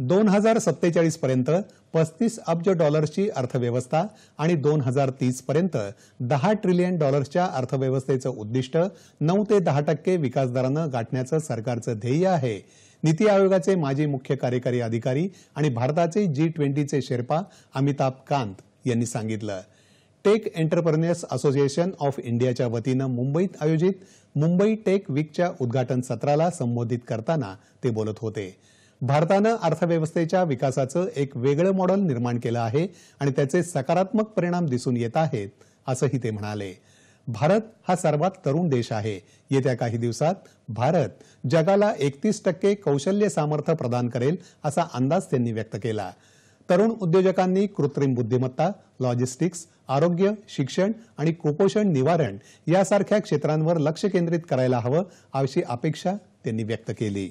दोन हजार पर्यंत पस्तीस अब्ज डॉलर्सची अर्थव्यवस्था आणि दोन हजार तीस पर्यंत दहा ट्रिलियन डॉलर्सच्या अर्थव्यवस्थेचं उद्दिष्ट नऊ ते दहा टक्के दरानं गाठण्याचं सरकारचं ध्येय आहे नीती आयोगाचे माजी मुख्य कार्यकारी अधिकारी आणि भारताचे जी ट्वेंटीचे शेर्पा अमिताभ कांत यांनी सांगितलं टेक एंटरप्रेन्युअर्स असोसिएशन ऑफ इंडियाच्या वतीनं मुंबईत आयोजित मुंबई टेक वीकच्या उद्घाटन सत्राला संबोधित करताना ते बोलत होते भारतानं अर्थव्यवस्थेच्या विकासाचं एक वेगळं मॉडेल निर्माण केलं आहे आणि त्याचे सकारात्मक परिणाम दिसून येत आहेत असंही ते म्हणाले भारत हा सर्वात तरुण देश आहे येत्या काही दिवसात भारत जगाला एकतीस टक्के कौशल्य सामर्थ्य प्रदान करेल असा अंदाज त्यांनी व्यक्त केला तरुण उद्योजकांनी कृत्रिम बुद्धिमत्ता लॉजिस्टिक्स आरोग्य शिक्षण आणि कुपोषण निवारण यासारख्या क्षेत्रांवर लक्ष केंद्रित करायला हवं अशी अपेक्षा त्यांनी व्यक्त केली